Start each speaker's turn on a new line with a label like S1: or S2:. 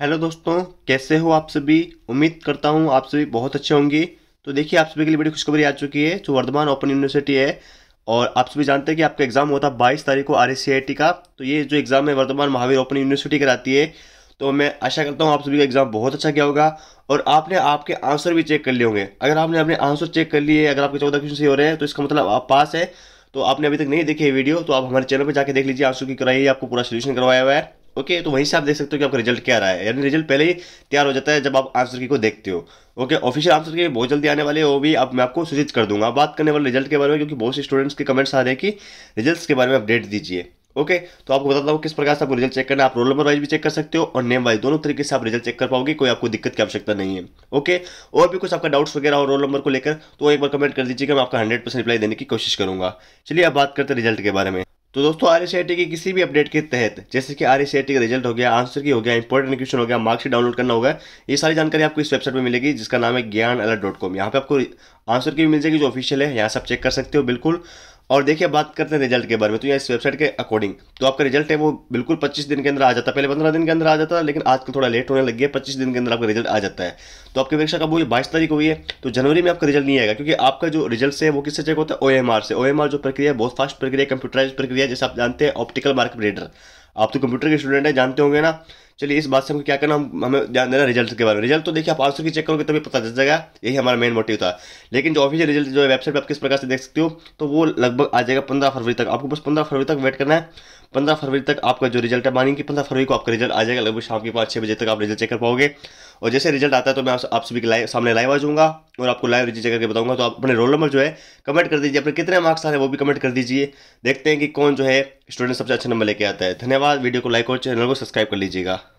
S1: hello दोस्तों कैसे हो आप सभी उम्मीद करता हूँ आप सभी बहुत अच्छे होंगे तो देखिए आप सभी के लिए बड़ी खुशखबरी आ चुकी है जो वर्धमान ओपन यूनिवर्सिटी है और आप सभी जानते हैं कि आपका एग्ज़ाम होता है बाईस तारीख को आर का तो ये जो एग्ज़ाम है वर्धमान महावीर ओपन यूनिवर्सिटी कराती है तो मैं आशा करता हूँ आप सभी का एग्ज़ाम बहुत अच्छा गया होगा और आपने आपके आंसर भी चेक कर लिए होंगे अगर आपने अपने आंसर चेक कर लिए अगर आपके चौदह क्वेश्चन सही हो रहे हैं तो इसका मतलब आप पास है तो आपने अभी तक नहीं देखी है वीडियो तो आप हमारे चैनल पर जाकर देख लीजिए आंसू की कराइए आपको पूरा सोल्यूशन करवाया हुआ है ओके तो वहीं से आप देख सकते हो कि आपका रिजल्ट क्या रहा है यानी रिजल्ट पहले ही तैयार हो जाता है जब आप आंसर की को देखते हो ओके ऑफिशियल आंसर की बहुत जल्दी आने वाले वो भी अब मैं आपको सूचित कर दूंगा बात करने वाले रिजल्ट के बारे में क्योंकि बहुत से स्टूडेंट्स के कमेंट्स आ रहे हैं कि रिजल्ट के बारे में अपडेट दीजिए ओके तो आपको बताता हूँ किस प्रकार से आपको रिजल्ट चेक करना आप रोल नंबर वाइज भी चेक कर सकते हो और नेम वाइज दोनों तरीके से आप रिजल्ट चेक कर पाओगे कोई आपको दिक्कत की आवश्यकता नहीं है ओके और भी कुछ आपका डाउट्स वगैरह हो रोल नंबर को लेकर तो एक बार कमेंट कर दीजिए कि मैं आपका हंड्रेड परसेंट रिप्लाई देने की कोशिश करूंगा चलिए आप बात करते हैं रिजल्ट के बारे में तो दोस्तों आर एस की किसी भी अपडेट के तहत जैसे कि आर एस का रिजल्ट हो गया आंसर की हो गया इंपॉर्टेंट क्वेश्चन हो गया मार्क्स डाउनलोड करना होगा ये सारी जानकारी आपको इस वेबसाइट में मिलेगी जिसका नाम है ज्ञान अलर्ट डॉट कॉम यहाँ पर आपको आंसर की भी मिल जाएगी जो ऑफिशियल है यहाँ से आप चेक कर सकते हो बिल्कुल और देखिए बात करते हैं रिजल्ट के बारे में तो यहाँ इस वेबसाइट के अकॉर्डिंग तो आपका रिजल्ट है वो बिल्कुल 25 दिन के अंदर आ जाता है पहले 15 दिन के अंदर आ जाता है लेकिन आजकल थोड़ा लेट होने लग गया 25 दिन के अंदर आपका रिजल्ट आ जाता है तो आपकी परीक्षा कब हुई बाईस तारीख हुई है तो जनवरी में आपका रिजल्ट नहीं आएगा क्योंकि आपका जो रिजल्ट है वो किससे चेक होता है ओ से ओ जो प्रक्रिया है बहुत फास्ट प्रक्रिया कंप्यूटराइज प्रक्रिया जैसे आप जानते हैं ऑप्टिकल मार्केट रेडर आप तो कंप्यूटर के स्टूडेंट हैं जानते होंगे ना चलिए इस बात से हमको क्या करना हम हमें ध्यान देना रिजल्ट के बारे में रिजल्ट तो देखिए आप आंसर की चेक करोगे तभी पता चल जाएगा यही हमारा मेन मोटिव था लेकिन जो ऑफिशियल रिजल्ट जो है वेबसाइट पर आप किस प्रकार से देख सकते हो तो वो लगभग आ जाएगा पंद्रह फरवरी तक आपको बस पंद्रह फरवरी तक वेट करना है पंद्रह फरवरी तक आपका जो रिजल्ट है मानिए कि पंद्रह फरवरी को आपका रिजल्ट आ जाएगा लगभग शाम के पाँच छः बजे तक आप रिजल्ट चेक कर पाओगे और जैसे रिजल्ट आता है तो मैं आप सभी के लाइव सामने लाइव आ जाऊँगा और आपको लाइव रिजल्ट करके बताऊँगा तो आप अपने रोल नंबर जो है कमेंट कर दीजिए अपने कितने मार्क्स आ रहे हैं वो भी कमेंट कर दीजिए देखते हैं कि कौन जो है स्टूडेंट सबसे अच्छा नंबर लेके आता है धन्यवाद वीडियो को लाइक और चैनल को सब्सक्राइब कर लीजिएगा